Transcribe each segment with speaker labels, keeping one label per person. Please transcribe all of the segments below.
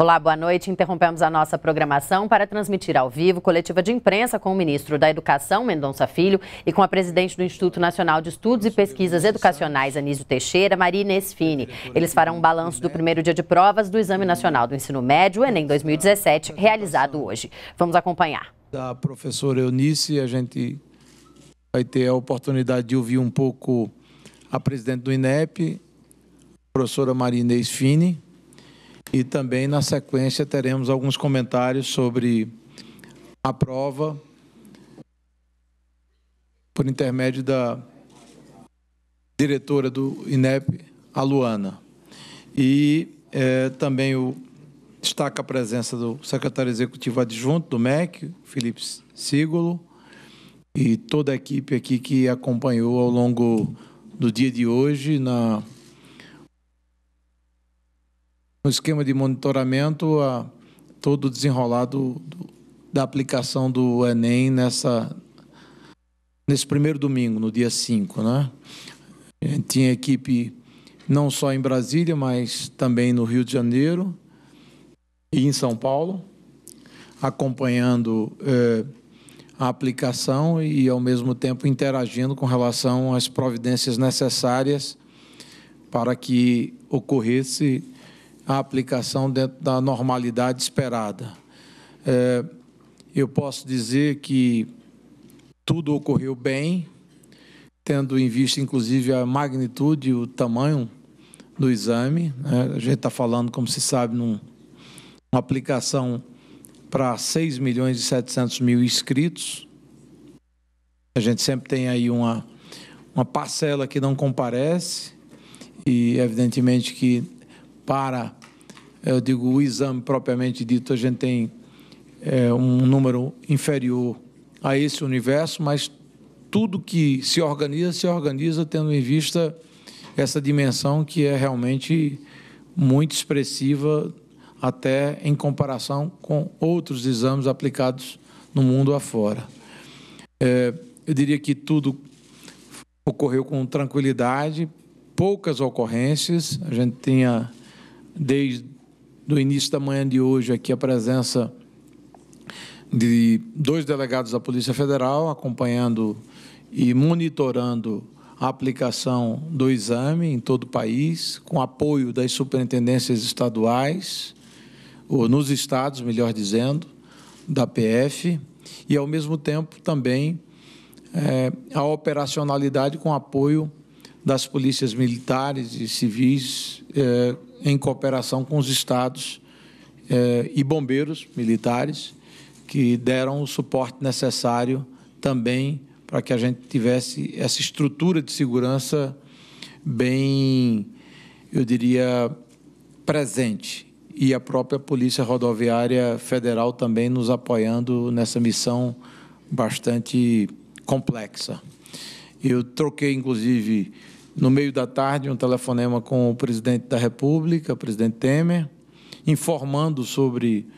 Speaker 1: Olá, boa noite. Interrompemos a nossa programação para transmitir ao vivo coletiva de imprensa com o ministro da Educação, Mendonça Filho, e com a presidente do Instituto Nacional de Estudos e Pesquisas Educacionais, Anísio Teixeira, Maria Inês Fini. Eles farão um balanço do primeiro dia de provas do Exame Nacional do Ensino Médio, Enem 2017, realizado hoje. Vamos acompanhar.
Speaker 2: Da professora Eunice, a gente vai ter a oportunidade de ouvir um pouco a presidente do INEP, a professora Maria Inês Fini e também, na sequência, teremos alguns comentários sobre a prova por intermédio da diretora do INEP, a Luana. E é, também o, destaca a presença do secretário executivo adjunto do MEC, Felipe Sigolo, e toda a equipe aqui que acompanhou ao longo do dia de hoje na no esquema de monitoramento a todo o desenrolar do, do, da aplicação do Enem nessa, nesse primeiro domingo, no dia 5. Né? A gente tinha equipe não só em Brasília, mas também no Rio de Janeiro e em São Paulo, acompanhando é, a aplicação e, ao mesmo tempo, interagindo com relação às providências necessárias para que ocorresse a aplicação dentro da normalidade esperada. É, eu posso dizer que tudo ocorreu bem, tendo em vista, inclusive, a magnitude e o tamanho do exame. Né? A gente está falando, como se sabe, numa aplicação para 6 milhões e 700 mil inscritos. A gente sempre tem aí uma, uma parcela que não comparece e, evidentemente, que para eu digo, o exame propriamente dito, a gente tem é, um número inferior a esse universo, mas tudo que se organiza, se organiza tendo em vista essa dimensão que é realmente muito expressiva, até em comparação com outros exames aplicados no mundo afora. É, eu diria que tudo ocorreu com tranquilidade, poucas ocorrências, a gente tinha desde do início da manhã de hoje aqui a presença de dois delegados da Polícia Federal acompanhando e monitorando a aplicação do exame em todo o país, com apoio das superintendências estaduais, ou nos estados, melhor dizendo, da PF, e ao mesmo tempo também é, a operacionalidade com apoio das polícias militares e civis eh, em cooperação com os estados eh, e bombeiros militares, que deram o suporte necessário também para que a gente tivesse essa estrutura de segurança bem, eu diria, presente. E a própria Polícia Rodoviária Federal também nos apoiando nessa missão bastante complexa. Eu troquei, inclusive, no meio da tarde, um telefonema com o presidente da República, o presidente Temer, informando sobre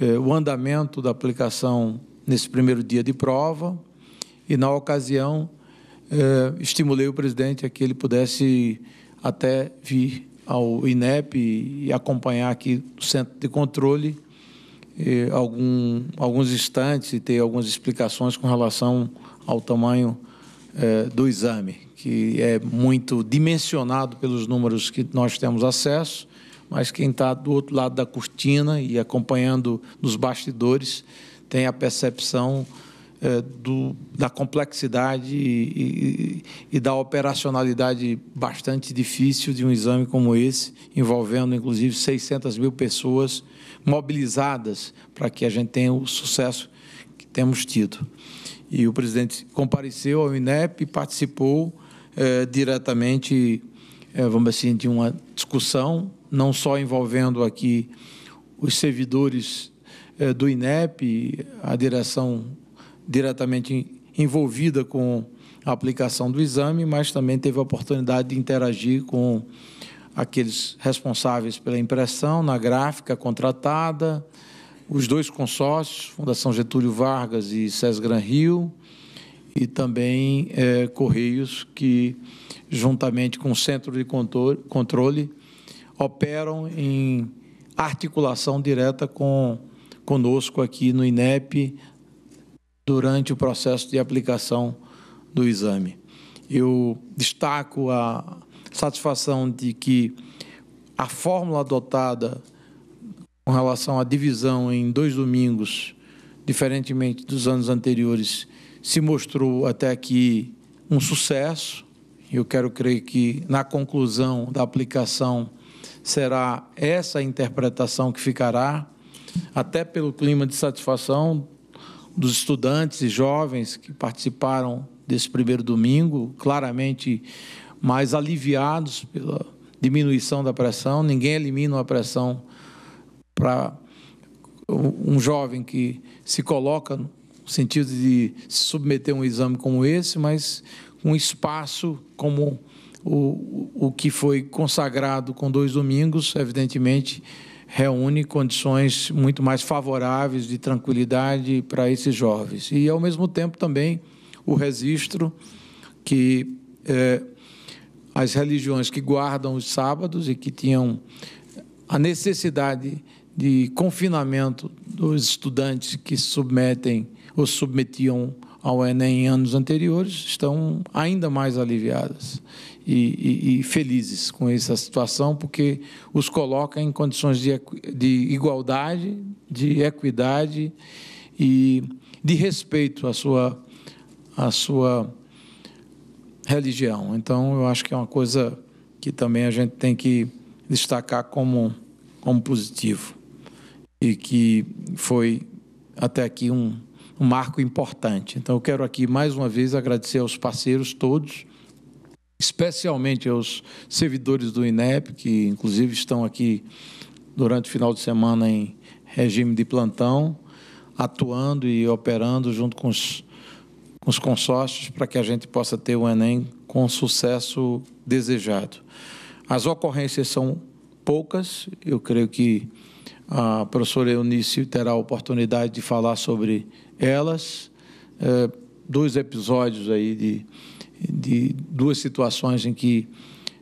Speaker 2: eh, o andamento da aplicação nesse primeiro dia de prova. E, na ocasião, eh, estimulei o presidente a que ele pudesse até vir ao INEP e acompanhar aqui o centro de controle eh, algum, alguns instantes e ter algumas explicações com relação ao tamanho eh, do exame que é muito dimensionado pelos números que nós temos acesso, mas quem está do outro lado da cortina e acompanhando nos bastidores tem a percepção é, do, da complexidade e, e, e, da operacionalidade bastante difícil de um exame como esse, envolvendo inclusive 600 mil pessoas mobilizadas para que a gente tenha o sucesso que temos tido. E o presidente compareceu ao INEP, participou, eh, diretamente, é, vamos assim, de uma discussão, não só envolvendo aqui os servidores é, do INEP, a direção diretamente envolvida com a aplicação do exame, mas também teve a oportunidade de interagir com aqueles responsáveis pela impressão na gráfica contratada, os dois consórcios, Fundação Getúlio Vargas e SESGRAN Rio, e também é, Correios, que, juntamente com o Centro de Controle, operam em articulação direta com conosco aqui no INEP durante o processo de aplicação do exame. Eu destaco a satisfação de que a fórmula adotada com relação à divisão em dois domingos, diferentemente dos anos anteriores, se mostrou até aqui um sucesso. Eu quero crer que na conclusão da aplicação será essa interpretação que ficará, até pelo clima de satisfação dos estudantes e jovens que participaram desse primeiro domingo, claramente mais aliviados pela diminuição da pressão. Ninguém elimina a pressão para um jovem que se coloca no sentido de se submeter a um exame como esse, mas um espaço como o, o que foi consagrado com dois domingos, evidentemente, reúne condições muito mais favoráveis de tranquilidade para esses jovens. E, ao mesmo tempo, também o registro que eh, as religiões que guardam os sábados e que tinham a necessidade de confinamento dos estudantes que se submetem ou submetiam ao Enem em anos anteriores, estão ainda mais aliviadas e, e, e, felizes com essa situação, porque os coloca em condições de, de igualdade, de equidade e de respeito à sua, à sua religião. Então, eu acho que é uma coisa que também a gente tem que destacar como, como positivo e que foi até aqui um um marco importante. Então, eu quero aqui mais uma vez agradecer aos parceiros todos, especialmente aos servidores do INEP, que inclusive estão aqui durante o final de semana em regime de plantão, atuando e operando junto com os, com os consórcios para que a gente possa ter o Enem com o sucesso desejado. As ocorrências são poucas, eu creio que a professora Eunice terá a oportunidade de falar sobre elas, é, dois episódios aí de, de duas situações em que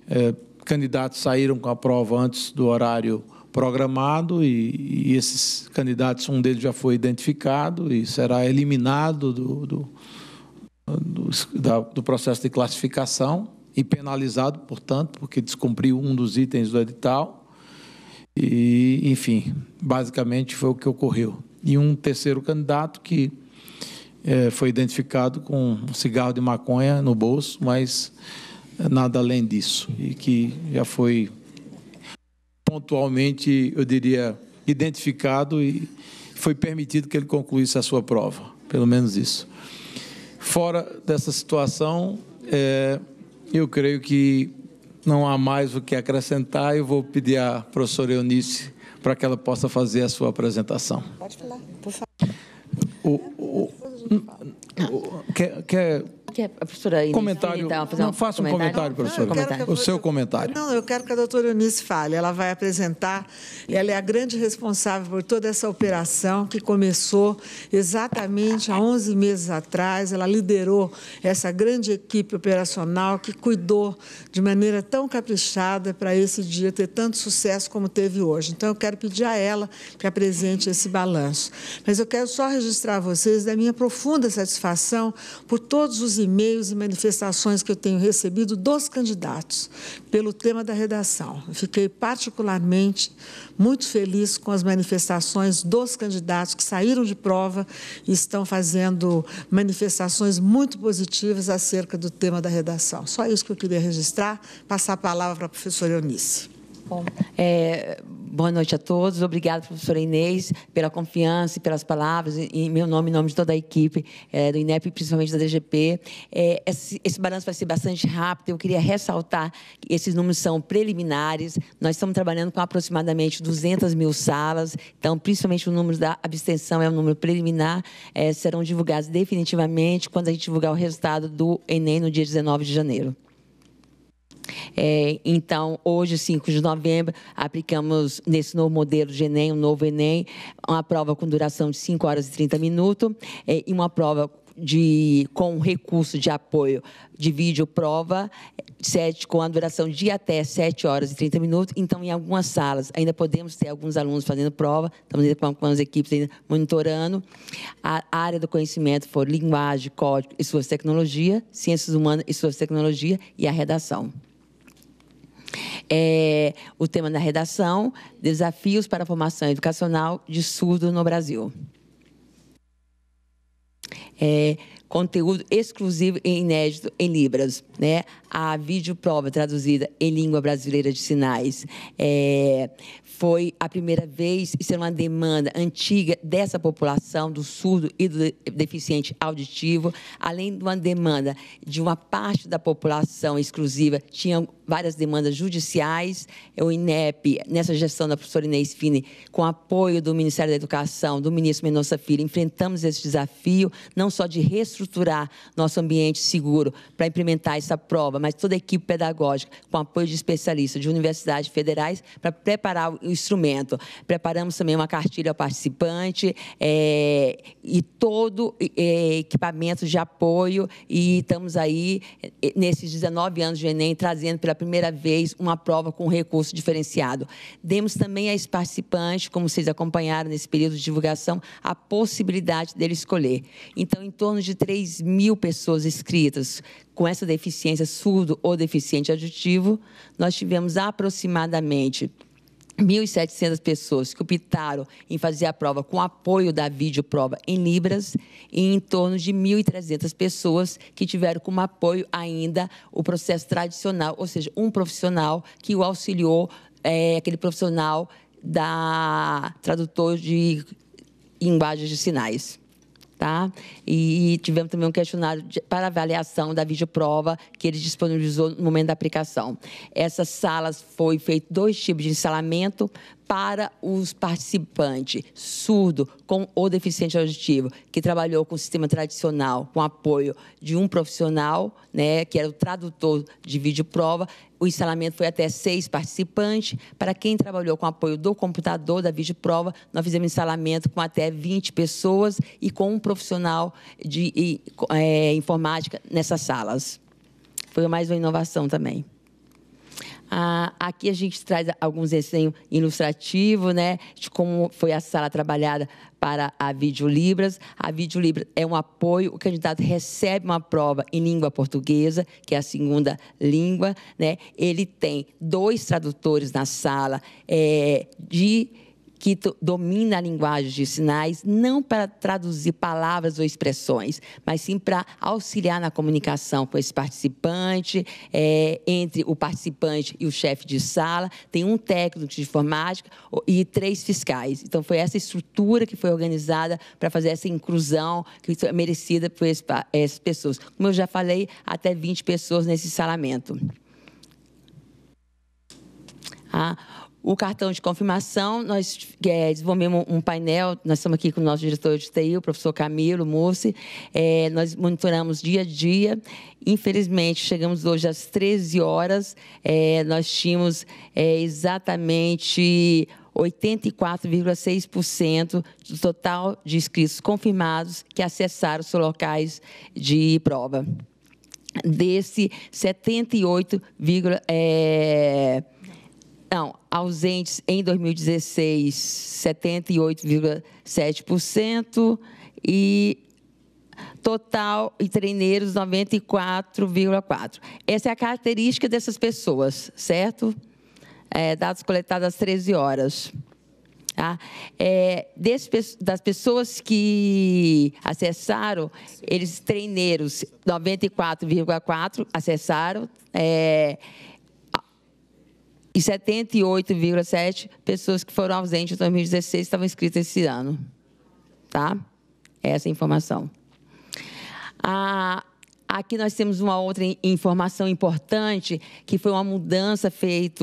Speaker 2: é, candidatos saíram com a prova antes do horário programado e, e, esses candidatos, um deles já foi identificado e será eliminado do, do, do, da, do processo de classificação e penalizado, portanto, porque descumpriu um dos itens do edital. E, enfim, basicamente foi o que ocorreu e um terceiro candidato que é, foi identificado com um cigarro de maconha no bolso, mas eh, nada além disso, e que já foi pontualmente, eu diria, identificado e foi permitido que ele concluísse a sua prova, pelo menos isso. Fora dessa situação, é, eu creio que não há mais o que acrescentar. Eu vou pedir à professora Eunice para que ela possa fazer a sua apresentação.
Speaker 3: Pode falar, por favor.
Speaker 2: O, o, o, quer, quer
Speaker 3: que é a professora Inês comentário, então, não, faça um comentário, professora. Não, comentário. O seu comentário. Não, eu quero que a doutora Eunice fale. Ela vai apresentar. Ela é a grande responsável por toda essa operação que começou exatamente há 11 meses atrás. Ela liderou essa grande equipe operacional que cuidou de maneira tão caprichada para esse dia ter tanto sucesso como teve hoje. Então, eu quero pedir a ela que apresente esse balanço. Mas eu quero só registrar a vocês da minha profunda satisfação por todos os e-mails e manifestações que eu tenho recebido dos candidatos pelo tema da redação. Fiquei particularmente muito feliz com as manifestações dos candidatos que saíram de prova e estão fazendo manifestações muito positivas acerca do tema da redação. Só isso que eu queria registrar. Passar a palavra para a professora Eunice. Bom, é, Boa noite a todos. Obrigada, professora
Speaker 4: Inês, pela confiança e pelas palavras, em meu nome, em nome de toda a equipe é, do INEP, principalmente da DGP. É, esse, esse balanço vai ser bastante rápido. Eu queria ressaltar que esses números são preliminares. Nós estamos trabalhando com aproximadamente 200 mil salas, então, principalmente o número da abstenção é um número preliminar. É, serão divulgados definitivamente quando a gente divulgar o resultado do Enem no dia 19 de janeiro. É, então, hoje, 5 de novembro, aplicamos nesse novo modelo de Enem, o um novo Enem, uma prova com duração de 5 horas e 30 minutos é, e uma prova de, com recurso de apoio de vídeo prova, sete, com a duração de até 7 horas e 30 minutos. Então, em algumas salas, ainda podemos ter alguns alunos fazendo prova, estamos ainda com as equipes ainda monitorando. A área do conhecimento for linguagem, código e suas tecnologias, ciências humanas e suas tecnologias, e a redação. É, o tema da redação: Desafios para a formação educacional de surdo no Brasil. É, conteúdo exclusivo e inédito em Libras. Né? A videoprova traduzida em língua brasileira de sinais é, foi a primeira vez, isso será é uma demanda antiga dessa população, do surdo e do deficiente auditivo, além de uma demanda de uma parte da população exclusiva, tinha várias demandas judiciais. É o INEP, nessa gestão da professora Inês Fini, com apoio do Ministério da Educação, do ministro Mendonça Filho, enfrentamos esse desafio, não só de reestruturar nosso ambiente seguro para implementar essa prova, mas toda a equipe pedagógica, com apoio de especialistas de universidades federais, para preparar o instrumento. Preparamos também uma cartilha ao participante é, e todo é, equipamento de apoio, e estamos aí, é, nesses 19 anos de Enem, trazendo pela primeira vez uma prova com recurso diferenciado. Demos também às participantes, como vocês acompanharam nesse período de divulgação, a possibilidade dele escolher. Então, em torno de 3 mil pessoas inscritas com essa deficiência surdo ou deficiente aditivo, nós tivemos aproximadamente 1.700 pessoas que optaram em fazer a prova com apoio da videoprova em Libras e em torno de 1.300 pessoas que tiveram como apoio ainda o processo tradicional, ou seja, um profissional que o auxiliou, é, aquele profissional da tradutor de linguagens de sinais. Tá? E tivemos também um questionário de, para avaliação da videoprova que ele disponibilizou no momento da aplicação. Essas salas foi feito dois tipos de ensalamento para os participantes surdo com ou deficiente auditivo que trabalhou com o sistema tradicional, com apoio de um profissional, né, que era o tradutor de vídeo prova. O instalamento foi até seis participantes. Para quem trabalhou com apoio do computador da vídeo prova, nós fizemos instalamento com até 20 pessoas e com um profissional de é, informática nessas salas. Foi mais uma inovação também. Ah, aqui a gente traz alguns desenhos ilustrativos, né, de como foi a sala trabalhada para a Videolibras. A Videolibras é um apoio, o candidato recebe uma prova em língua portuguesa, que é a segunda língua, né? Ele tem dois tradutores na sala é, de que domina a linguagem de sinais não para traduzir palavras ou expressões, mas sim para auxiliar na comunicação com esse participante, é, entre o participante e o chefe de sala. Tem um técnico de informática e três fiscais. Então, foi essa estrutura que foi organizada para fazer essa inclusão que foi merecida por essas pessoas. Como eu já falei, até 20 pessoas nesse salamento. Ah, o cartão de confirmação, nós é, desenvolvemos um painel, nós estamos aqui com o nosso diretor de TI, o professor Camilo Mussi, é, nós monitoramos dia a dia, infelizmente, chegamos hoje às 13 horas, é, nós tínhamos é, exatamente 84,6% do total de inscritos confirmados que acessaram os seus locais de prova. Desse 78, é, não, ausentes em 2016, 78,7%. E total e treineiros 94,4. Essa é a característica dessas pessoas, certo? É, dados coletados às 13 horas. Tá? É, desse, das pessoas que acessaram, eles treineiros 94,4 acessaram. É, e 78,7 pessoas que foram ausentes em 2016 estavam inscritas esse ano. Tá? É essa é a informação. Ah, aqui nós temos uma outra informação importante, que foi uma mudança feita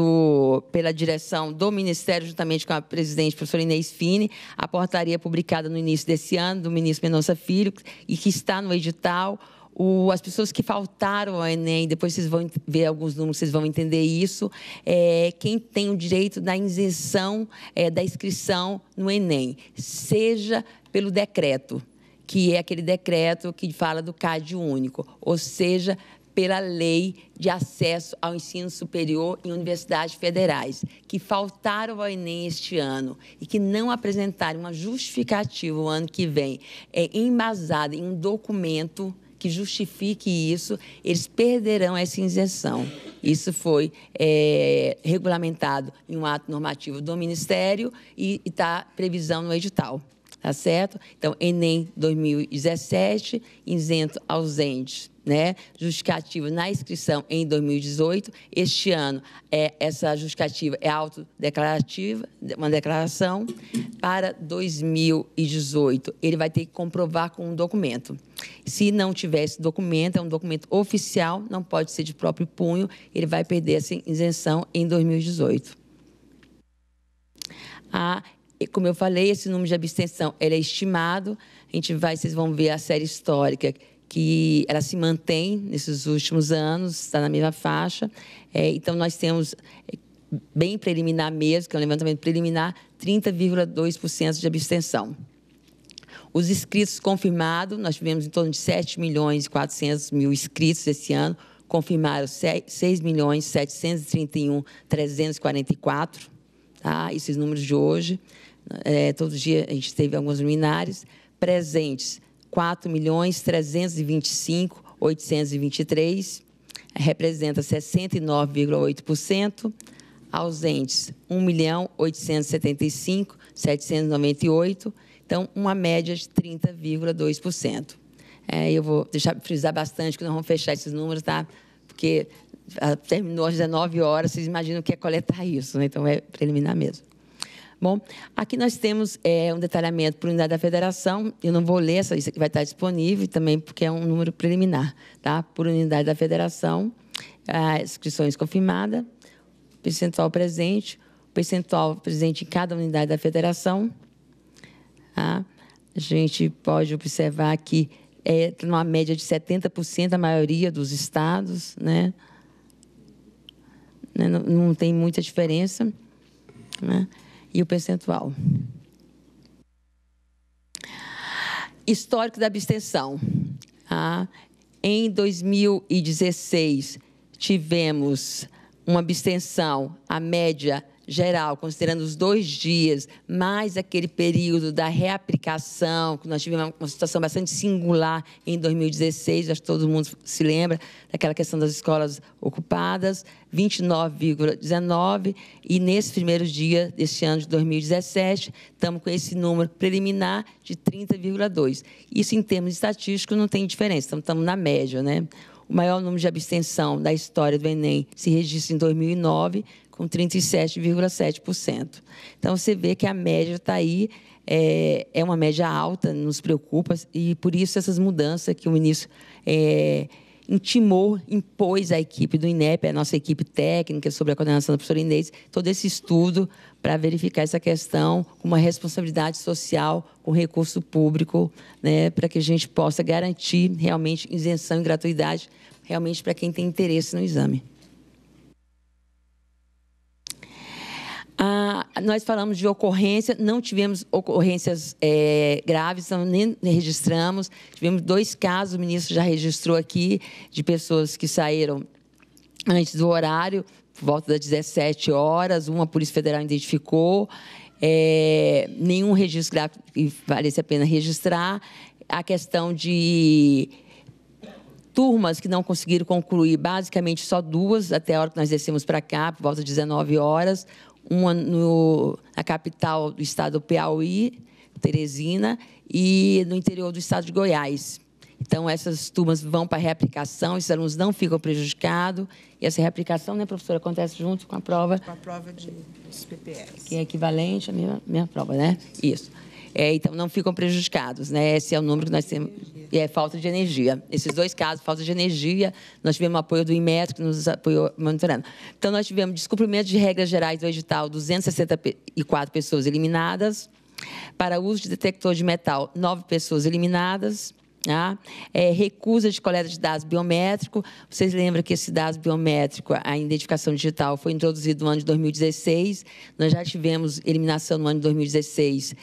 Speaker 4: pela direção do Ministério, juntamente com a presidente professora Inês Fini, a portaria publicada no início desse ano, do ministro Mendonça Filho, e que está no edital o, as pessoas que faltaram ao Enem, depois vocês vão ver alguns números, vocês vão entender isso, é, quem tem o direito da isenção, é, da inscrição no Enem, seja pelo decreto, que é aquele decreto que fala do CAD único, ou seja, pela lei de acesso ao ensino superior em universidades federais, que faltaram ao Enem este ano e que não apresentaram uma justificativa o ano que vem, é embasada em um documento que justifique isso, eles perderão essa isenção. Isso foi é, regulamentado em um ato normativo do Ministério e está previsão no edital tá certo? Então, Enem 2017, isento ausente, né? Justificativa na inscrição em 2018. Este ano, é, essa justificativa é autodeclarativa, uma declaração. Para 2018, ele vai ter que comprovar com um documento. Se não tiver esse documento, é um documento oficial, não pode ser de próprio punho, ele vai perder essa isenção em 2018. A e como eu falei, esse número de abstenção ele é estimado. A gente vai, vocês vão ver a série histórica que ela se mantém nesses últimos anos, está na mesma faixa. É, então nós temos é, bem preliminar mesmo, que é um levantamento preliminar, 30,2% de abstenção. Os inscritos confirmados, nós tivemos em torno de 7 milhões e 400 mil inscritos esse ano, confirmaram 6 milhões 731 344, tá? esses números de hoje. É, todo dia a gente teve alguns luminários. Presentes, 4 milhões 325 823, representa 69,8%. Ausentes, 1 milhão 875 798, então uma média de 30,2%. É, eu vou deixar frisar bastante que nós vamos fechar esses números, tá? Porque ah, terminou às 19 horas, vocês imaginam o que é coletar isso, né? então é preliminar mesmo. Bom, aqui nós temos é, um detalhamento por unidade da federação. Eu não vou ler essa lista que vai estar disponível também, porque é um número preliminar, tá? Por unidade da federação, inscrições confirmadas, percentual presente, percentual presente em cada unidade da federação. Tá? A gente pode observar que é uma média de 70% a maioria dos estados, né? né? Não, não tem muita diferença, né? e o percentual. Histórico da abstenção. Ah, em 2016, tivemos uma abstenção, a média geral, considerando os dois dias, mais aquele período da reaplicação, que nós tivemos uma situação bastante singular em 2016, acho que todo mundo se lembra daquela questão das escolas ocupadas, 29,19, e nesse primeiro dia deste ano de 2017, estamos com esse número preliminar de 30,2. Isso, em termos estatísticos, não tem diferença, então, estamos na média, né? O maior número de abstenção da história do Enem se registra em 2009, com 37,7%. Então, você vê que a média está aí, é, é, uma média alta, nos preocupa, e por isso essas mudanças que o ministro é, intimou, impôs à equipe do INEP, a nossa equipe técnica, sobre a coordenação da professora Inês, todo esse estudo para verificar essa questão com uma responsabilidade social, com recurso público, né, para que a gente possa garantir realmente isenção e gratuidade, realmente para quem tem interesse no exame. Ah, nós falamos de ocorrência, não tivemos ocorrências é, graves, não nem registramos. Tivemos dois casos, o ministro já registrou aqui, de pessoas que saíram antes do horário, por volta das 17 horas, uma a Polícia Federal identificou. É, nenhum registro grave que valesse a pena registrar. A questão de turmas que não conseguiram concluir, basicamente só duas, até a hora que nós descemos para cá, por volta de 19 horas uma no, na capital do estado do Piauí, Teresina, e no interior do estado de Goiás. Então, essas turmas vão para a reaplicação, esses alunos não ficam prejudicados. E essa reaplicação, né, professora, acontece junto com a prova...
Speaker 3: Com a prova de, dos PPS.
Speaker 4: Que é equivalente à minha, minha prova, né? Isso. É, então, não ficam prejudicados. Né? Esse é o número que nós temos. E é falta de energia. Esses dois casos, falta de energia, nós tivemos apoio do Inmetro que nos apoiou monitorando. Então, nós tivemos descumprimento de regras gerais do edital, 264 pessoas eliminadas. Para uso de detector de metal, nove pessoas eliminadas. Tá? é, recusa de coleta de dados biométrico. Vocês lembram que esse dado biométrico, a identificação digital, foi introduzido no ano de 2016. Nós já tivemos eliminação no ano de 2016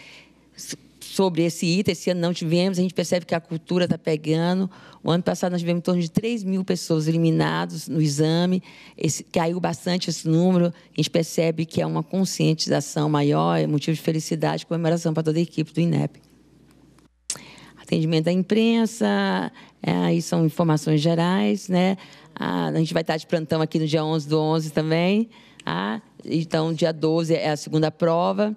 Speaker 4: sobre esse item. Esse ano não tivemos, a gente percebe que a cultura está pegando. O ano passado nós tivemos em torno de 3 mil pessoas eliminadas no exame, esse, caiu bastante esse número. A gente percebe que é uma conscientização maior, é motivo de felicidade e comemoração para toda a equipe do INEP. Atendimento à imprensa, é, aí são informações gerais, né? Ah, a gente vai estar de plantão aqui no dia 11 do 11 também. Ah, então, dia 12 é a segunda prova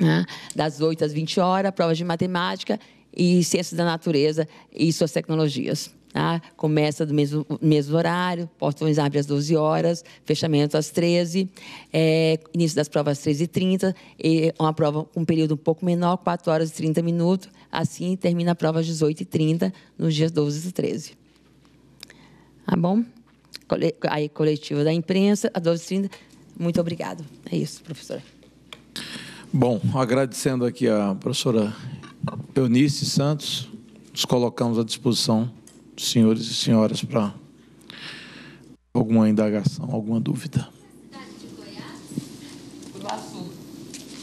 Speaker 4: né? das 8 às 20 horas, provas de matemática e ciências da natureza e suas tecnologias. Tá? Começa do mesmo, mesmo horário, portões abrem às 12 horas, fechamento às 13, é, início das provas às 13h30, e uma prova com um período um pouco menor, 4 horas e 30 minutos, assim termina a prova às 18h30, nos dias 12 e 13. Tá bom? Aí, coletiva da imprensa, às 12h30. Muito obrigado. É isso, professora.
Speaker 2: Bom, agradecendo aqui a professora Eunice Santos, nos colocamos à disposição dos senhores e senhoras para alguma indagação, alguma dúvida.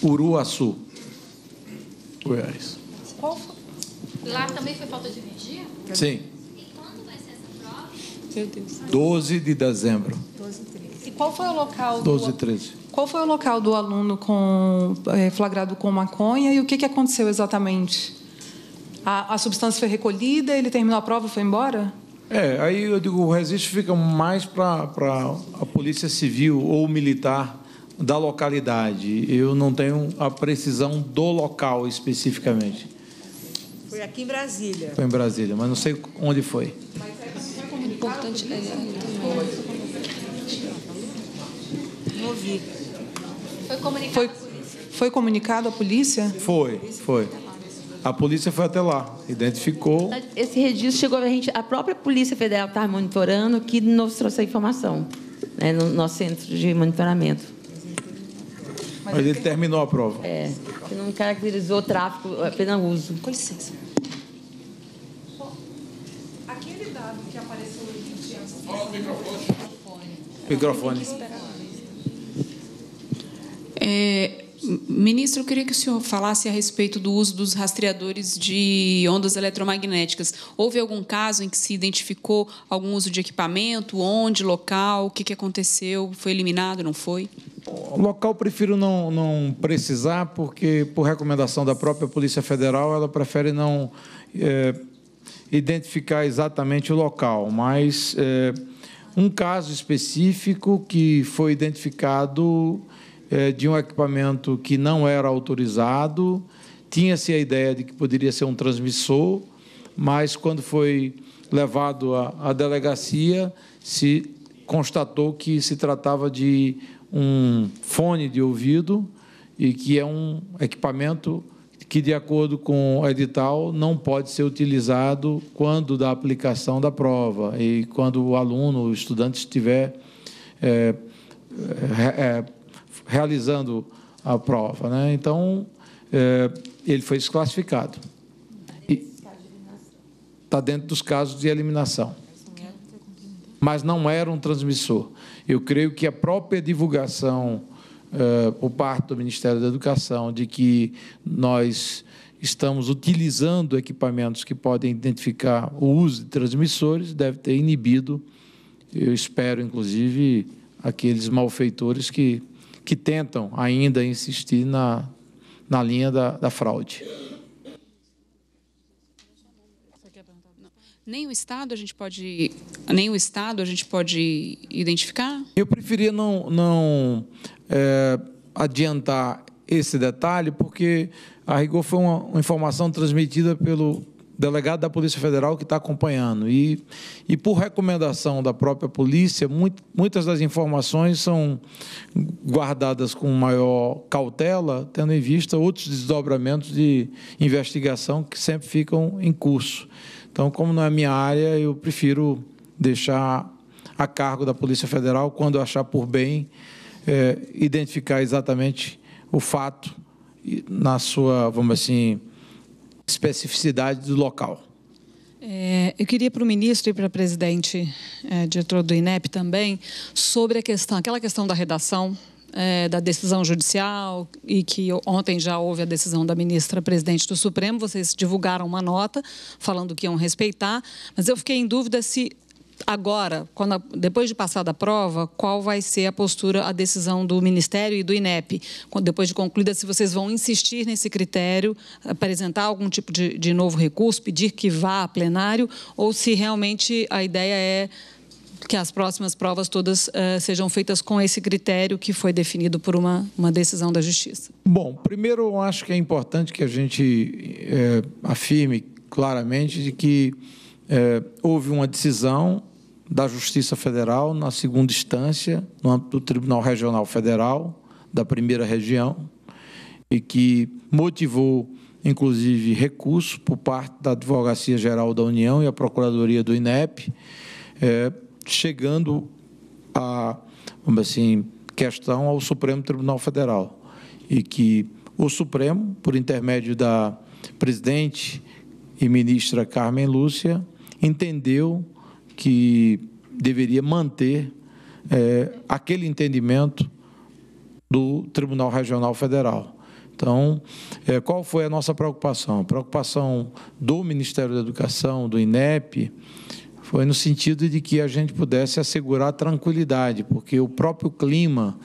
Speaker 2: Uruaçu. Goiás.
Speaker 3: Qual foi? Lá também foi falta de energia? Sim.
Speaker 2: E quando vai
Speaker 3: ser essa prova? Meu Deus.
Speaker 2: 12 de dezembro. 12
Speaker 3: e 13. E qual foi o local? 12 e do... 13. Qual foi o local do aluno com, é, flagrado com maconha e o que, que aconteceu exatamente? A, a substância foi recolhida, ele terminou a prova e foi embora?
Speaker 2: É, aí eu digo, o registro fica mais para a polícia civil ou militar da localidade. Eu não tenho a precisão do local especificamente.
Speaker 3: Foi aqui em Brasília. Foi
Speaker 2: em Brasília, mas não sei onde foi. Mas
Speaker 3: é importante. Não ouvi. Foi comunicado foi, à polícia?
Speaker 2: Foi comunicado à polícia? Foi, foi. A polícia foi até lá, identificou. Tá,
Speaker 4: esse registro chegou a gente, a própria Polícia Federal estava monitorando, que nos trouxe a informação né, no nosso centro de monitoramento.
Speaker 2: Mas ele terminou a prova. É,
Speaker 4: que não caracterizou tráfico, é, apenas uso. Com licença.
Speaker 3: Aquele
Speaker 2: dado que apareceu aqui, o microfone. Microfone.
Speaker 3: É, Ministro, eu queria que o senhor falasse a respeito do uso dos rastreadores de ondas eletromagnéticas. Houve algum caso em que se identificou algum uso de equipamento? Onde, local? O que, que aconteceu? Foi eliminado,
Speaker 2: não foi? Local prefiro não, não precisar, porque, por recomendação da própria Polícia Federal, ela prefere não é, identificar exatamente o local. Mas é, um caso específico que foi identificado é, de um equipamento que não era autorizado. Tinha-se a ideia de que poderia ser um transmissor, mas quando foi levado à, delegacia, se constatou que se tratava de um fone de ouvido e que é um equipamento que, de acordo com o edital, não pode ser utilizado quando da aplicação da prova e quando o aluno, o estudante estiver é, é, é realizando a prova. Né? Então, é, ele foi desclassificado. Está dentro dos casos de eliminação. Mas não era um transmissor. Eu creio que a própria divulgação é, por parte do Ministério da Educação de que nós estamos utilizando equipamentos que podem identificar o uso de transmissores deve ter inibido, eu espero, inclusive, aqueles malfeitores que que tentam ainda insistir na, na linha da, da fraude.
Speaker 3: Nem o estado a gente pode, nem o estado a gente pode identificar.
Speaker 2: Eu preferia não, não é, adiantar esse detalhe, porque a rigor foi uma, uma informação transmitida pelo delegado da Polícia Federal que está acompanhando. E, e por recomendação da própria polícia, muito, muitas das informações são guardadas com maior cautela, tendo em vista outros desdobramentos de investigação que sempre ficam em curso. Então, como não é minha área, eu prefiro deixar a cargo da Polícia Federal, quando achar por bem, é, identificar exatamente o fato na sua, vamos assim, especificidade do local.
Speaker 3: É, eu queria para o ministro e para a presidente é, diretor do INEP também sobre a questão, aquela questão da redação é, da decisão judicial e que ontem já houve a decisão da ministra presidente do Supremo. Vocês divulgaram uma nota falando que iam respeitar, mas eu fiquei em dúvida se agora, quando, depois de passar da prova, qual vai ser a postura, a decisão do Ministério e do INEP? Depois de concluída, se vocês vão insistir nesse critério, apresentar algum tipo de, de novo recurso, pedir que vá a plenário, ou se realmente a ideia é que as próximas provas todas uh, sejam feitas com esse critério que foi definido por uma,
Speaker 2: uma decisão da Justiça? Bom, primeiro, eu acho que é importante que a gente é, afirme claramente de que é, houve uma decisão da Justiça Federal, na segunda instância, no âmbito do Tribunal Regional Federal, da primeira região, e que motivou, inclusive, recurso por parte da Advocacia Geral da União e a Procuradoria do INEP, é, chegando a, vamos assim, questão ao Supremo Tribunal Federal. E que o Supremo, por intermédio da presidente e ministra Carmen Lúcia, entendeu que deveria manter é, aquele entendimento do Tribunal Regional Federal. Então, é, qual foi a nossa preocupação? A preocupação do Ministério da Educação, do INEP, foi no sentido de que a gente pudesse assegurar tranquilidade, porque o próprio clima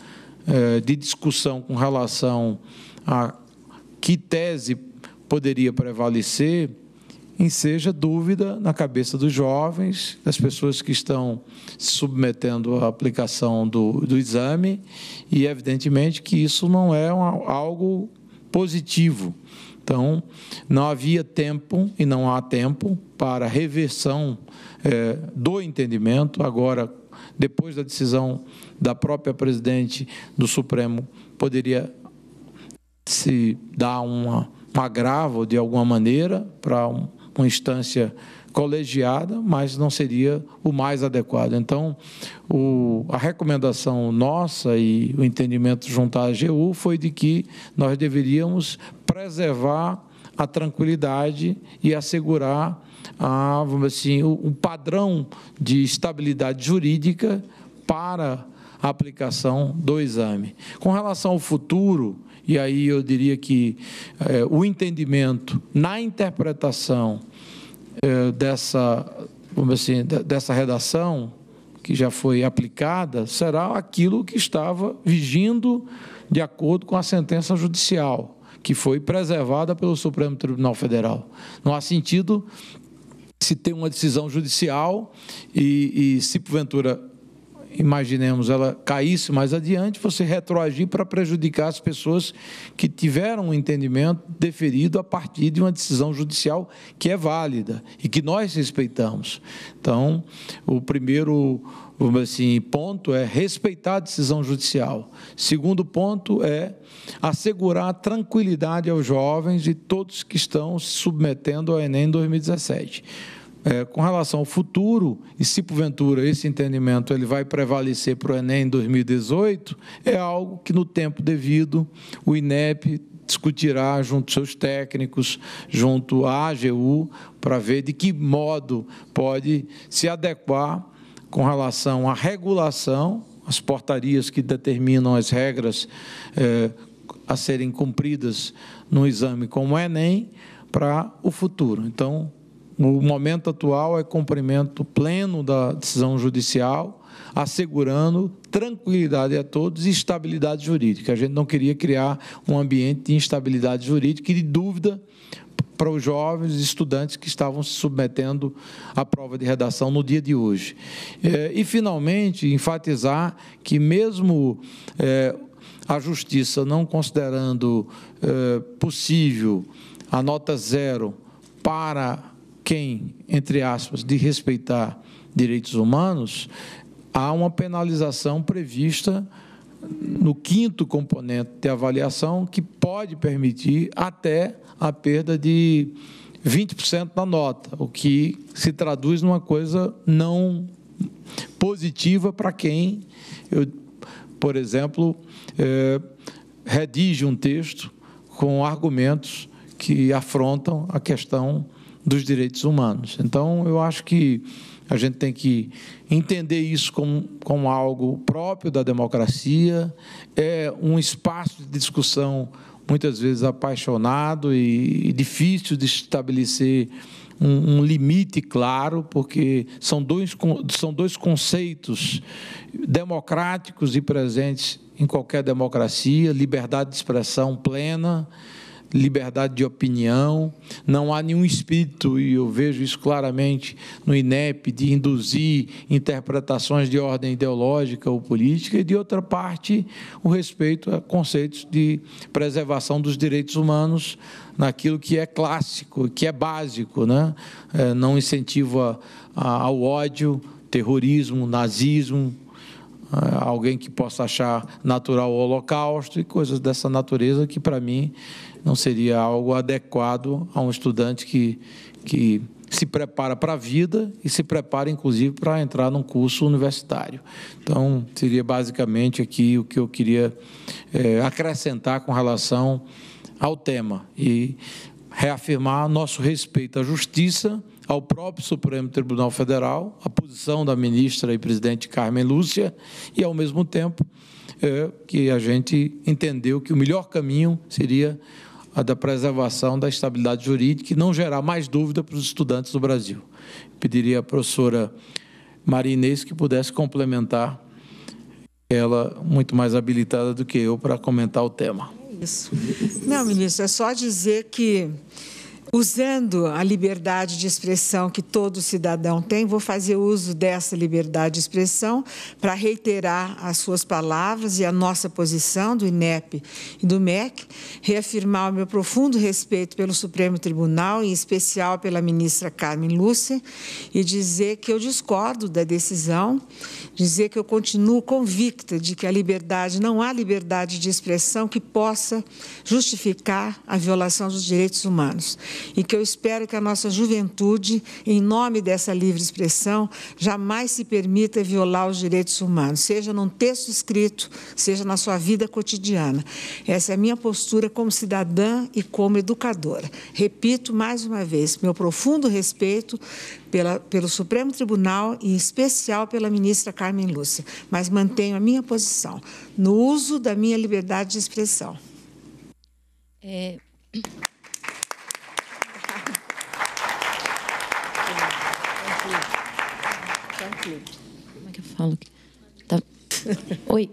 Speaker 2: é, de discussão com relação a que tese poderia prevalecer enseja dúvida na cabeça dos jovens, das pessoas que estão se submetendo à aplicação do, do exame, e evidentemente que isso não é um, algo positivo. Então, não havia tempo e não há tempo para reversão é, do entendimento. Agora, depois da decisão da própria presidente do Supremo, poderia se dar uma, um agravo de alguma maneira para um, uma instância colegiada, mas não seria o mais adequado. Então, o, a recomendação nossa e o entendimento junto à AGU foi de que nós deveríamos preservar a tranquilidade e assegurar a, assim, o, padrão de estabilidade jurídica para a aplicação do exame. Com relação ao futuro, e aí eu diria que é, o entendimento na interpretação é, dessa, vamos assim, dessa redação que já foi aplicada será aquilo que estava vigindo de acordo com a sentença judicial que foi preservada pelo Supremo Tribunal Federal. Não há sentido se ter uma decisão judicial e, e se porventura imaginemos, ela caísse mais adiante, você retroagir para prejudicar as pessoas que tiveram um entendimento deferido a partir de uma decisão judicial que é válida e que nós respeitamos. Então, o primeiro assim, ponto é respeitar a decisão judicial. Segundo ponto é assegurar tranquilidade aos jovens e todos que estão se submetendo ao Enem 2017. É, com relação ao futuro, e se porventura esse entendimento ele vai prevalecer para o Enem em 2018, é algo que no tempo devido o INEP discutirá junto seus técnicos, junto à AGU, para ver de que modo pode se adequar com relação à regulação, as portarias que determinam as regras é, a serem cumpridas num exame como o Enem, para o futuro. Então, no momento atual, é cumprimento pleno da decisão judicial, assegurando tranquilidade a todos e estabilidade jurídica. A gente não queria criar um ambiente de instabilidade jurídica e de dúvida para os jovens estudantes que estavam se submetendo à prova de redação no dia de hoje. É, e, finalmente, enfatizar que, mesmo é, a Justiça não considerando é, possível a nota zero para quem, entre aspas, de respeitar direitos humanos, há uma penalização prevista no quinto componente de avaliação que pode permitir até a perda de 20% da nota, o que se traduz numa coisa não positiva para quem, eu, por exemplo, é, redige um texto com argumentos que afrontam a questão dos direitos humanos. Então, eu acho que a gente tem que entender isso como, como algo próprio da democracia, é um espaço de discussão muitas vezes apaixonado e, e difícil de estabelecer um, um, limite claro, porque são dois, são dois conceitos democráticos e presentes em qualquer democracia: liberdade de expressão plena liberdade de opinião, não há nenhum espírito, e eu vejo isso claramente no INEP, de induzir interpretações de ordem ideológica ou política, e de outra parte, o respeito a conceitos de preservação dos direitos humanos naquilo que é clássico, que é básico, né? É, não incentiva ao ódio, terrorismo, nazismo, é, alguém que possa achar natural o Holocausto e coisas dessa natureza que, para mim, não seria algo adequado a um estudante que, que se prepara para a vida e se prepara, inclusive, para entrar num curso universitário. Então, seria basicamente aqui o que eu queria é, acrescentar com relação ao tema e reafirmar nosso respeito à justiça, ao próprio Supremo Tribunal Federal, à posição da ministra e presidente Carmen Lúcia e, ao mesmo tempo, é, que a gente entendeu que o melhor caminho seria a da preservação da estabilidade jurídica e não gerar mais dúvida para os estudantes do Brasil. Pediria à professora Maria Inês que pudesse complementar ela muito mais habilitada do que eu para comentar o tema.
Speaker 3: Isso. Não, ministro, é só dizer que usando a liberdade de expressão que todo cidadão tem, vou fazer uso dessa liberdade de expressão para reiterar as suas palavras e a nossa posição do INEP e do MEC, reafirmar o meu profundo respeito pelo Supremo Tribunal, em especial pela ministra Carmen Lúcia, e dizer que eu discordo da decisão, dizer que eu continuo convicta de que a liberdade, não há liberdade de expressão que possa justificar a violação dos direitos humanos e que eu espero que a nossa juventude, em nome dessa livre expressão, jamais se permita violar os direitos humanos, seja num texto escrito, seja na sua vida cotidiana. Essa é a minha postura como cidadã e como educadora. Repito mais uma vez, meu profundo respeito pela, pelo Supremo Tribunal e, em especial, pela ministra Carmen Lúcia, mas mantenho a minha posição no uso da minha liberdade de expressão. É...
Speaker 1: falo. Tá. Oi,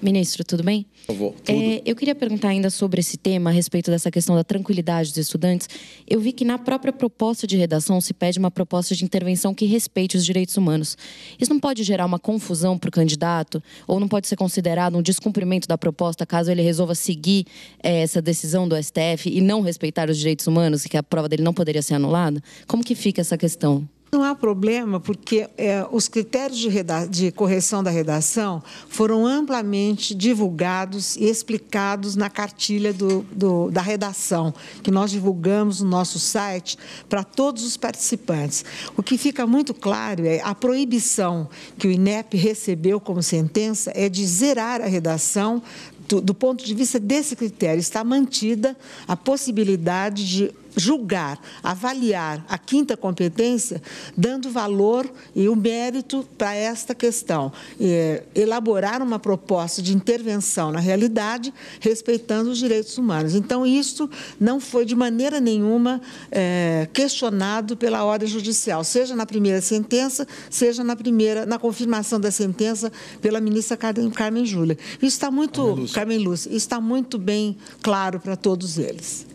Speaker 1: ministro, tudo bem?
Speaker 3: Favor,
Speaker 2: é, tudo.
Speaker 1: É, eu queria perguntar ainda sobre esse tema, a respeito dessa questão da tranquilidade dos estudantes. Eu vi que na própria proposta de redação se pede uma proposta de intervenção que respeite os direitos humanos. Isso não pode gerar uma confusão para o candidato? Ou não pode ser considerado um descumprimento da proposta caso ele resolva seguir é, essa decisão do STF e não respeitar os direitos humanos e que a prova dele não poderia ser anulada? Como que fica essa questão?
Speaker 3: Não há problema, porque é, os critérios de, de, correção da redação foram amplamente divulgados e explicados na cartilha do, do, da redação, que nós divulgamos no nosso site para todos os participantes. O que fica muito claro é a proibição que o INEP recebeu como sentença é de zerar a redação do, do, ponto de vista desse critério, está mantida a possibilidade de julgar, avaliar a quinta competência, dando valor e o mérito para esta questão. É, elaborar uma proposta de intervenção na realidade, respeitando os direitos humanos. Então, isso não foi de maneira nenhuma é, questionado pela ordem judicial, seja na primeira sentença, seja na primeira, na confirmação da sentença pela ministra Carmen Júlia. Isso está muito, Carmen Lúcia, Carmen Lúcia está muito bem claro para todos eles.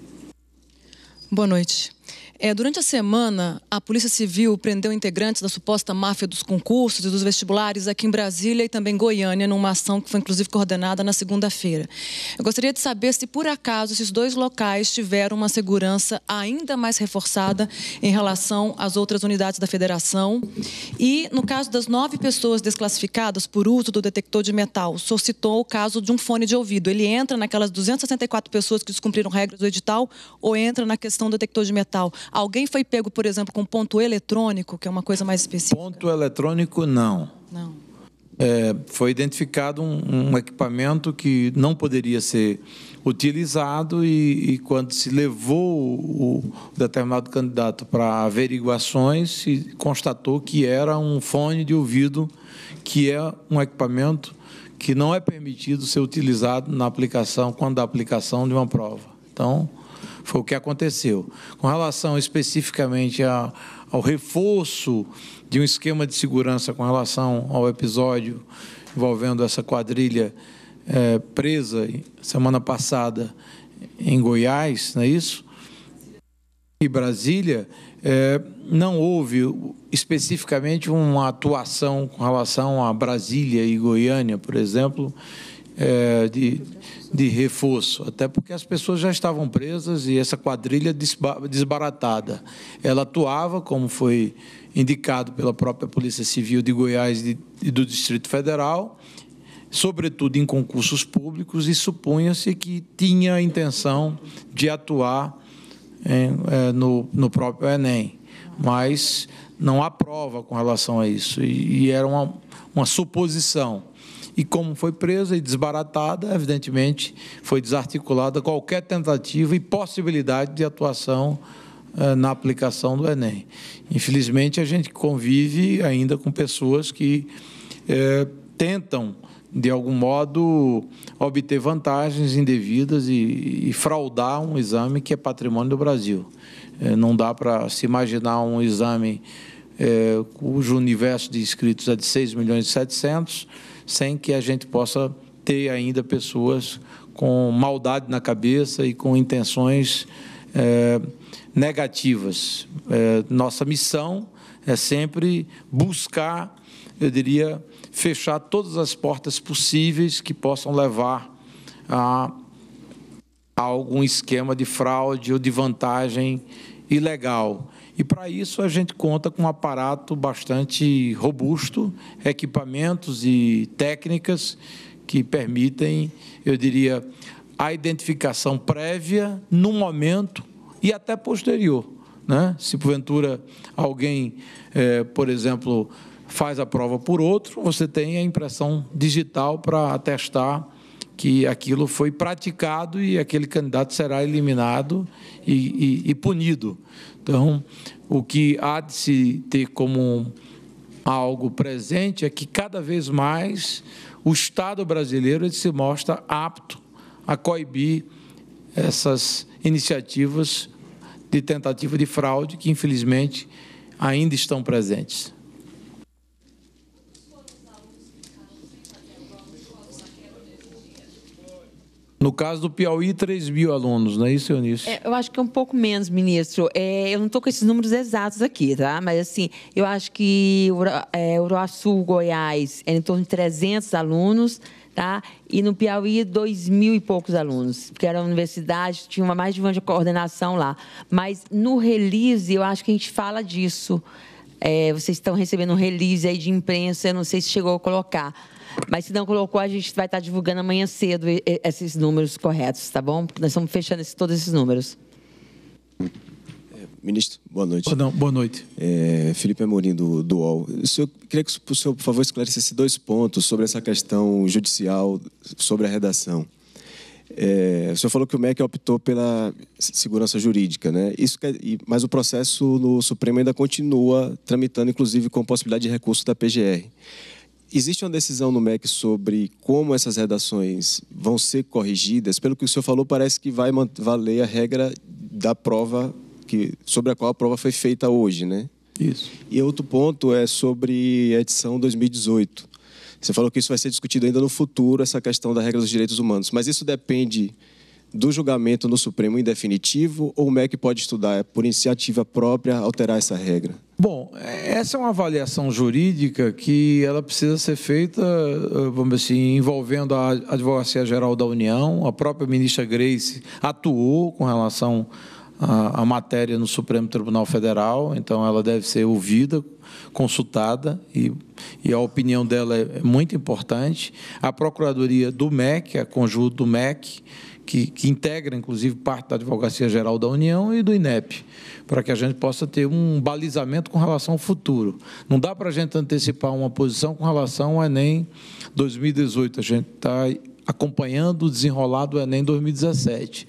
Speaker 3: Boa noite. É, durante a semana, a Polícia Civil prendeu integrantes da suposta máfia dos concursos e dos vestibulares aqui em Brasília e também Goiânia, numa ação que foi inclusive coordenada na segunda-feira. Eu gostaria de saber se, por acaso, esses dois locais tiveram uma segurança ainda mais reforçada em relação às outras unidades da federação. E, no caso das nove pessoas desclassificadas por uso do detector de metal, suscitou o caso de um fone de ouvido. Ele entra naquelas 264 pessoas que descumpriram regras do edital ou entra na questão do detector de metal? Alguém foi pego, por exemplo, com ponto eletrônico, que é uma coisa mais específica? Ponto
Speaker 2: eletrônico, não. Não. É, foi identificado um, um, equipamento que não poderia ser utilizado e, e quando se levou o determinado candidato para averiguações, se constatou que era um fone de ouvido, que é um equipamento que não é permitido ser utilizado na aplicação, quando a aplicação de uma prova. Então, foi o que aconteceu. Com relação especificamente a, ao reforço de um esquema de segurança com relação ao episódio envolvendo essa quadrilha é, presa semana passada em Goiás, não é isso? E Brasília, é, não houve especificamente uma atuação com relação a Brasília e Goiânia, por exemplo, é, de, de reforço, até porque as pessoas já estavam presas e essa quadrilha desbaratada. Ela atuava, como foi indicado pela própria Polícia Civil de Goiás e do Distrito Federal, sobretudo em concursos públicos, e supunha-se que tinha a intenção de atuar é, no, próprio Enem. Mas não há prova com relação a isso, e, era uma, uma suposição e como foi presa e desbaratada, evidentemente foi desarticulada qualquer tentativa e possibilidade de atuação eh, na aplicação do Enem. Infelizmente, a gente convive ainda com pessoas que é, tentam, de algum modo, obter vantagens indevidas e, e, fraudar um exame que é patrimônio do Brasil. É, não dá para se imaginar um exame é, cujo universo de inscritos é de 6 milhões e 700 mil sem que a gente possa ter ainda pessoas com maldade na cabeça e com intenções é, negativas. É, nossa missão é sempre buscar, eu diria, fechar todas as portas possíveis que possam levar a, a algum esquema de fraude ou de vantagem ilegal. E para isso a gente conta com um aparato bastante robusto, equipamentos e técnicas que permitem, eu diria, a identificação prévia no momento e até posterior. Né? Se porventura alguém, eh, por exemplo, faz a prova por outro, você tem a impressão digital para atestar que aquilo foi praticado e aquele candidato será eliminado e, e, e punido. Então, o que há de se ter como algo presente é que cada vez mais o Estado brasileiro se mostra apto a coibir essas iniciativas de tentativa de fraude que, infelizmente, ainda estão presentes. No caso do Piauí, 3 mil alunos, não é isso, Eunice? É,
Speaker 4: eu acho que é um pouco menos, ministro. É, eu não estou com esses números exatos aqui, tá? Mas, assim, eu acho que é, Uruaçu, Goiás, é em torno de 300 alunos, tá? E no Piauí, 2 mil e poucos alunos, porque era uma universidade, tinha uma mais de uma coordenação lá. Mas no release, eu acho que a gente fala disso. É, vocês estão recebendo um release aí de imprensa, eu não sei se chegou a colocar mas se não colocou, a gente vai estar divulgando amanhã cedo esses números corretos, tá bom? Nós estamos fechando esse, todos esses números.
Speaker 2: É, ministro, boa noite. Perdão, boa noite. É, Felipe Amorim, do, do UOL. O senhor, queria que o senhor, por favor, esclarecesse dois pontos sobre essa questão judicial, sobre a redação. É, o senhor falou que o MEC optou pela segurança jurídica, né? Isso quer, mas o processo no Supremo ainda continua tramitando, inclusive com possibilidade de recurso da PGR. Existe uma decisão no MEC sobre como essas redações vão ser corrigidas? Pelo que o senhor falou, parece que vai valer a regra da prova que, sobre a qual a prova foi feita hoje, né? Isso. E outro ponto é sobre a edição 2018. Você falou que isso vai ser discutido ainda no futuro, essa questão da regra dos direitos humanos. Mas isso depende do julgamento no Supremo em definitivo ou o MEC pode estudar por iniciativa própria alterar essa regra? Bom, essa é uma avaliação jurídica que ela precisa ser feita, eh, vamos assim, envolvendo a Advocacia Geral da União, a própria ministra Grace atuou com relação à matéria no Supremo Tribunal Federal, então ela deve ser ouvida, consultada, e, e a opinião dela é, é muito importante. A Procuradoria do MEC, a conjunto do MEC, que, que integra, inclusive, parte da Advocacia Geral da União e do INEP, para que a gente possa ter um balizamento com relação ao futuro. Não dá para a gente antecipar uma posição com relação ao Enem 2018. A gente está acompanhando o desenrolar do Enem 2017.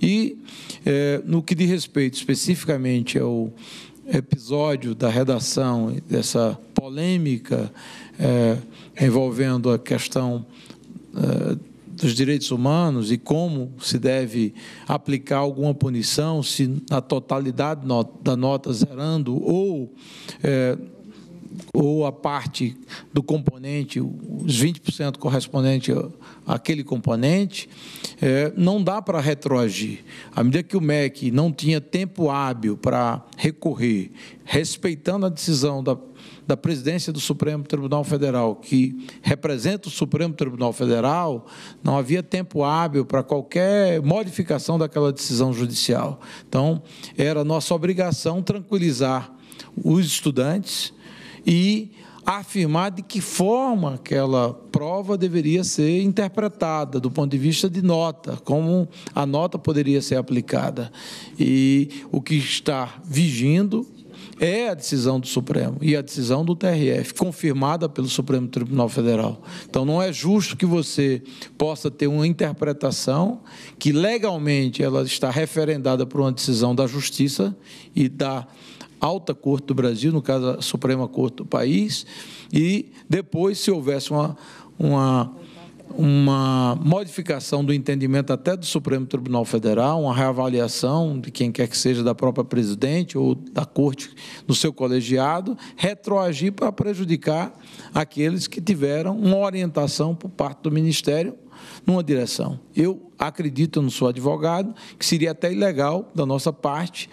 Speaker 2: E, é, no que diz respeito especificamente ao episódio da redação, dessa polêmica é, envolvendo a questão é, dos direitos humanos e como se deve aplicar alguma punição, se a totalidade da nota zerando ou, é, ou a parte do componente, os 20% correspondente àquele componente, é, não dá para retroagir. À medida que o MEC não tinha tempo hábil para recorrer, respeitando a decisão da da presidência do Supremo Tribunal Federal, que representa o Supremo Tribunal Federal, não havia tempo hábil para qualquer modificação daquela decisão judicial. Então, era nossa obrigação tranquilizar os estudantes e afirmar de que forma aquela prova deveria ser interpretada do ponto de vista de nota, como a nota poderia ser aplicada. E o que está vigindo é a decisão do Supremo e a decisão do TRF, confirmada pelo Supremo Tribunal Federal. Então, não é justo que você possa ter uma interpretação que legalmente ela está referendada por uma decisão da Justiça e da Alta Corte do Brasil, no caso, a Suprema Corte do país, e depois, se houvesse uma, uma uma modificação do entendimento até do Supremo Tribunal Federal, uma reavaliação de quem quer que seja da própria presidente ou da corte no seu colegiado, retroagir para prejudicar aqueles que tiveram uma orientação por parte do Ministério numa direção. Eu acredito, eu não sou advogado, que seria até ilegal da nossa parte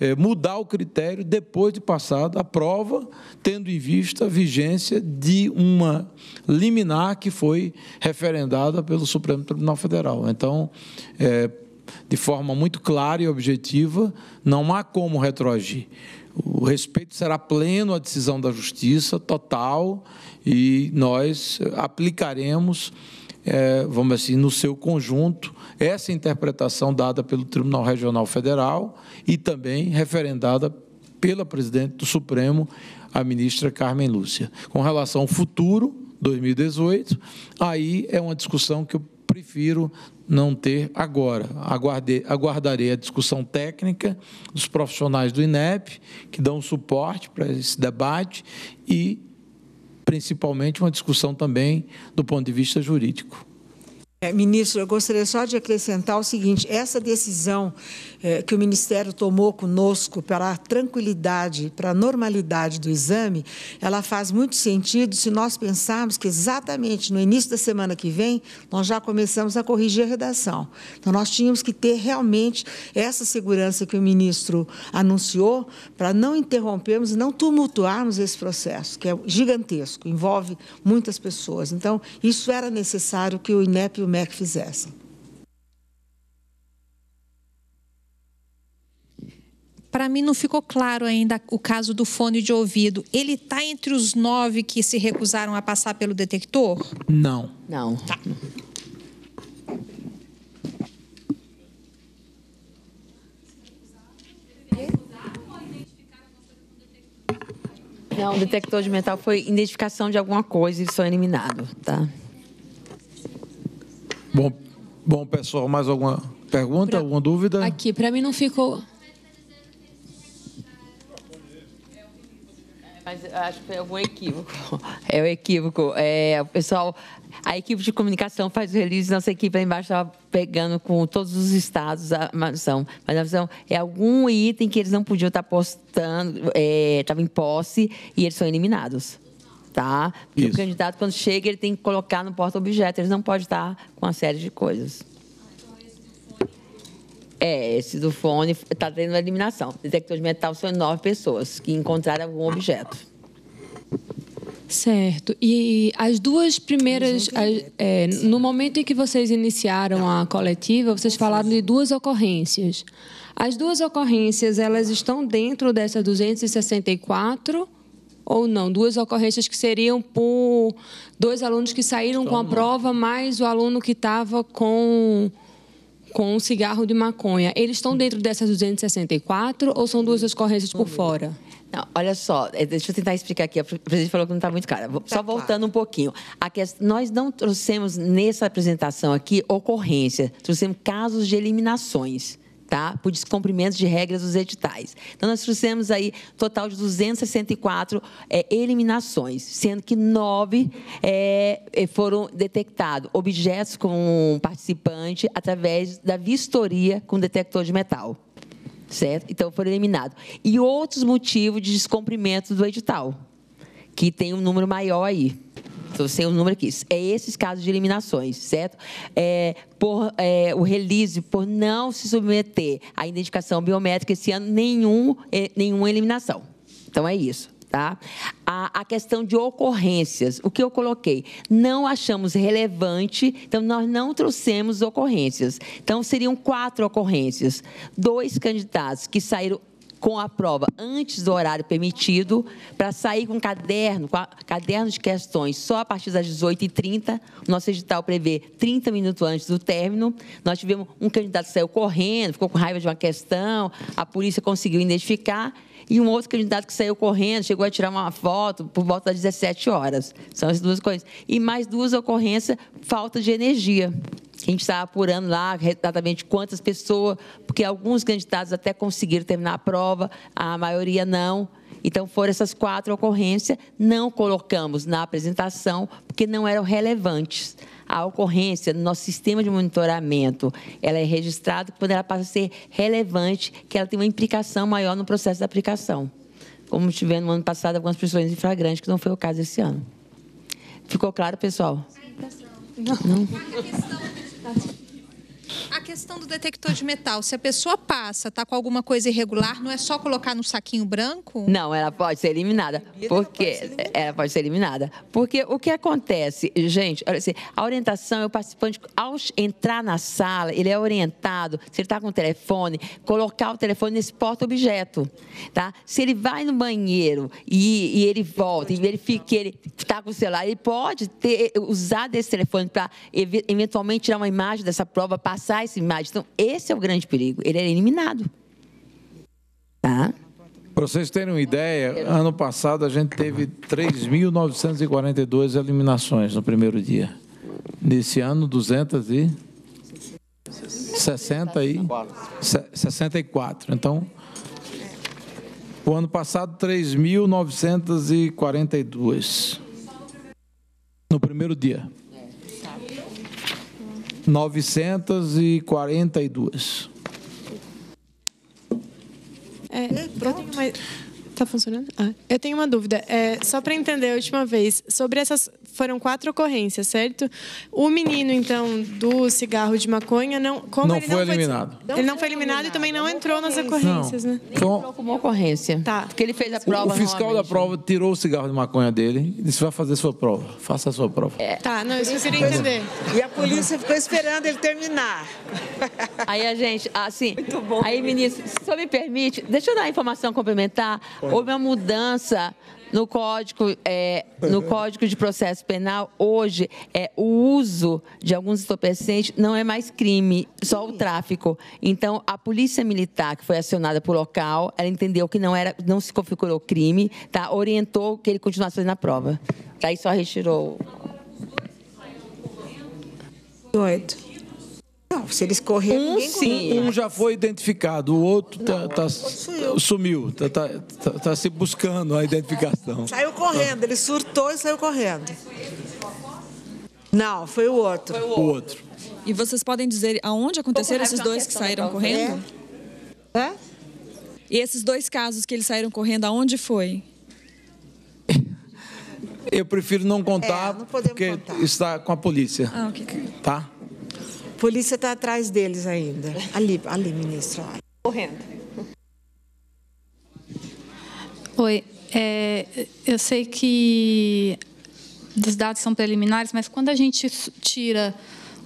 Speaker 2: é, mudar o critério depois de passada a prova, tendo em vista a vigência de uma liminar que foi referendada pelo Supremo Tribunal Federal. Então, é, de forma muito clara e objetiva, não há como retroagir. O respeito será pleno à decisão da Justiça, total, e nós aplicaremos é, vamos assim, no seu conjunto, essa interpretação dada pelo Tribunal Regional Federal e também referendada pela presidente do Supremo, a ministra Carmen Lúcia. Com relação ao futuro, 2018, aí é uma discussão que eu prefiro não ter agora. Aguardei, aguardarei a discussão técnica dos profissionais do INEP, que dão suporte para esse debate, e principalmente uma discussão também do ponto de vista jurídico. É,
Speaker 3: ministro, eu gostaria só de acrescentar o seguinte: essa decisão eh, que o Ministério tomou conosco para a tranquilidade, para a normalidade do exame, ela faz muito sentido se nós pensarmos que exatamente no início da semana que vem nós já começamos a corrigir a redação. Então, nós tínhamos que ter realmente essa segurança que o ministro anunciou para não interrompermos, não tumultuarmos esse processo, que é gigantesco, envolve muitas pessoas. Então, isso era necessário que o INEP e o MEC fizessem. para mim não ficou claro ainda o caso do fone de ouvido. Ele está entre os nove que se recusaram a passar pelo detector? Não. Não. Tá.
Speaker 4: Não, o detector de metal foi identificação de alguma coisa e só eliminado,
Speaker 2: tá? Bom, bom pessoal, mais alguma pergunta, pra, alguma dúvida? Aqui, para mim não ficou
Speaker 4: Mas acho que foi é algum equívoco. É o um equívoco. É, o pessoal, a equipe de comunicação faz o release, nossa equipe lá embaixo estava pegando com todos os estados a mansão. Mas a visão é algum item que eles não podiam estar tá postando, estava é, em posse e eles são eliminados. Tá? Porque Isso. o candidato, quando chega, ele tem que colocar no porta-objeto, eles não pode estar tá com uma série de coisas. É, esse do fone está tendo eliminação. Detectores de metal são nove pessoas que encontraram algum objeto. Certo. E as duas primeiras. As, é, no momento em que vocês iniciaram a coletiva, vocês falaram de duas ocorrências. As duas ocorrências, elas estão dentro dessas 264 ou não? Duas ocorrências que seriam por dois alunos que saíram com a prova, mais o aluno que estava com com um cigarro de maconha, eles estão dentro dessas 264 ou são duas ocorrências por fora? Não, olha só, é, deixa eu tentar explicar aqui. A presidente falou que não está muito clara. Tá só voltando claro. um pouquinho. nós não trouxemos nessa apresentação aqui ocorrência, trouxemos casos de eliminações tá? por descumprimento de regras dos editais. Então, nós trouxemos aí total de 264 é, eliminações, sendo que nove é, é foram detectados objetos com um participante através da vistoria com detector de metal. Certo? Então, foram eliminados. E outros motivos de descumprimento do edital, que tem um número maior aí estou sem o número aqui. É esses casos de eliminações, certo? É, por é, o release, por não se submeter à identificação biométrica esse ano, nenhum, é, nenhuma eliminação. Então, é isso. Tá? A, a, questão de ocorrências, o que eu coloquei, não achamos relevante, então nós não trouxemos ocorrências. Então seriam quatro ocorrências, dois candidatos que saíram com a prova antes do horário permitido, para sair com caderno, com a, caderno de questões só a partir das 18h30. O nosso edital prevê 30 minutos antes do término. Nós tivemos um candidato que saiu correndo, ficou com raiva de uma questão, a polícia conseguiu identificar e um outro candidato que saiu correndo, chegou a tirar uma foto por volta das 17 horas. São as duas coisas. E mais duas ocorrências, falta de energia. A gente estava tá apurando lá exatamente quantas pessoas, porque alguns candidatos até conseguiram terminar a prova, a maioria não. Então, foram essas quatro ocorrências, não colocamos na apresentação, porque não eram relevantes a ocorrência no nosso sistema de monitoramento ela é registrada quando ela passa a ser relevante, que ela tem uma implicação maior no processo da aplicação. Como tivemos no ano passado algumas prisões em flagrante, que não foi o caso esse ano. Ficou claro, pessoal? Tá não. não.
Speaker 3: A questão do detector de metal, se a pessoa passa, está com alguma coisa irregular, não é só colocar no saquinho branco?
Speaker 4: Não, ela pode ser eliminada. Porque ela pode ser eliminada. Porque o que acontece, gente, olha assim, a orientação é o participante, ao entrar na sala, ele é orientado, se ele está com o telefone, colocar o telefone nesse porta-objeto. Tá? Se ele vai no banheiro e, e ele volta, e verifica que ele está com o celular, ele pode ter, usar desse telefone para eventualmente tirar uma imagem dessa prova, passar passar essa imagem. Então, esse é o grande perigo. Ele é eliminado.
Speaker 2: Tá? Para vocês terem uma ideia, ano passado a gente teve 3.942 eliminações no primeiro dia. Nesse ano, 200 e... 60 e 64. Então, o ano passado 3.942 no primeiro dia. 942.
Speaker 1: É, quarenta eu tenho mais... Tá funcionando? Ah, eu tenho uma dúvida. É, só para entender a última vez, sobre essas. Foram quatro ocorrências, certo? O menino, então, do cigarro de maconha, não. Como não, ele foi, não eliminado. foi Ele não foi eliminado e também não, entrou nas ocorrências, né? não. né? entrou como ocorrência. Tá. Porque ele fez a
Speaker 4: prova. O, fiscal da prova
Speaker 2: tirou o cigarro de maconha dele e disse: vai fazer sua prova. Faça a sua prova. É.
Speaker 4: Tá, não, isso eu queria é. entender. E a polícia ficou esperando ele terminar. Aí a gente, assim. Muito bom. Aí, ministro, se o senhor me permite, deixa eu dar uma informação complementar. Houve uma mudança no código, é, no uhum. código de processo penal, hoje, é, o uso de alguns entorpecentes não é mais crime, só o tráfico. Então, a polícia militar, que foi acionada para o local, ela entendeu que não, era, não se configurou crime, tá? orientou que ele continuasse fazendo a prova. Daí tá? só retirou. 8.
Speaker 2: Não, se eles correram, um, ninguém sim. Um né? já foi identificado, o outro tá, não, tá, sumiu, tá, tá, tá, tá, se buscando a identificação.
Speaker 3: Saiu correndo, ele surtou e saiu correndo. Não, foi o outro. Foi o outro. O outro. E vocês podem dizer aonde aconteceram esses dois que saíram correndo? é? E esses dois casos que eles saíram correndo, aonde foi?
Speaker 2: Eu prefiro não contar, é, não porque contar. está com a polícia. Ah, okay. Tá?
Speaker 3: polícia está atrás deles ainda. Ali, ali, ministro. Correndo.
Speaker 1: Oi. É, eu sei que os dados são preliminares, mas quando a gente tira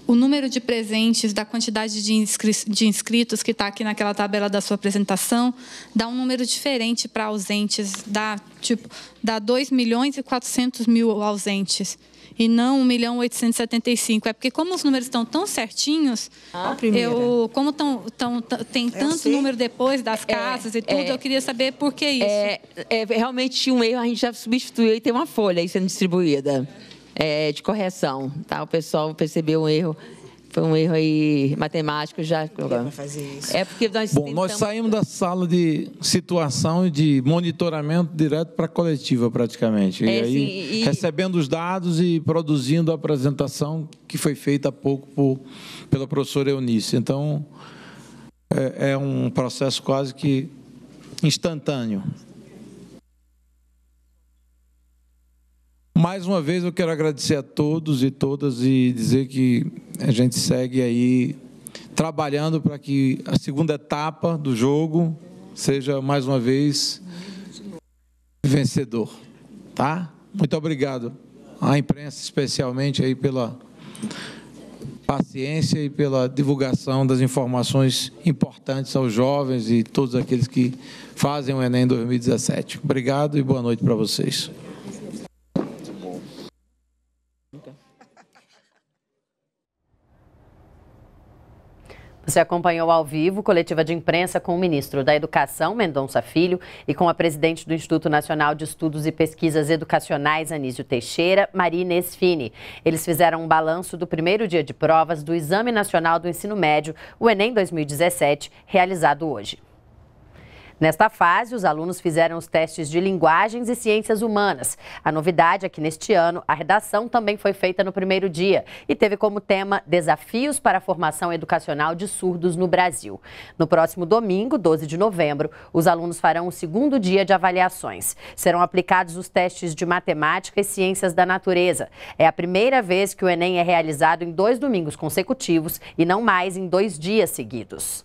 Speaker 1: o número de presentes da quantidade de, inscri de inscritos que está aqui naquela tabela da sua apresentação, dá um número diferente para ausentes, dá tipo dá 2 milhões e 400 mil ausentes e não 1 milhão 875. É porque como os números estão tão certinhos,
Speaker 3: ah, eu,
Speaker 1: como tão, tão, tem é tanto assim? número depois das é, casas
Speaker 4: é, e tudo, é, eu queria saber por que é, isso. É, é, realmente um erro, a gente já substituiu e tem uma folha aí sendo distribuída de correção. Tá? O pessoal percebeu um erro foi um erro aí matemático já.
Speaker 2: É porque nós Bom, tentamos... nós saímos da sala de situação de monitoramento direto para a coletiva, praticamente. É, e aí, sim, e... recebendo os dados e produzindo a apresentação que foi feita há pouco por, pela professora Eunice. Então, é, é um processo quase que instantâneo. Mais uma vez eu quero agradecer a todos e todas e dizer que a gente segue aí trabalhando para que a segunda etapa do jogo seja mais uma vez vencedor, tá? Muito obrigado à imprensa especialmente aí pela paciência e pela divulgação das informações importantes aos jovens e todos aqueles que fazem o Enem 2017. Obrigado e boa noite para vocês.
Speaker 1: Você acompanhou ao vivo coletiva de imprensa com o ministro da Educação, Mendonça Filho, e com a presidente do Instituto Nacional de Estudos e Pesquisas Educacionais, Anísio Teixeira, Maria Inês Fini. Eles fizeram um balanço do primeiro dia de provas do Exame Nacional do Ensino Médio, o Enem 2017, realizado hoje. Nesta fase, os alunos fizeram os testes de linguagens e ciências humanas. A novidade é que neste ano, a redação também foi feita no primeiro dia e teve como tema Desafios para a Formação Educacional de Surdos no Brasil. No próximo domingo, 12 de novembro, os alunos farão o segundo dia de avaliações. Serão aplicados os testes de matemática e ciências da natureza. É a primeira vez que o Enem é realizado em dois domingos consecutivos e não mais em dois dias seguidos.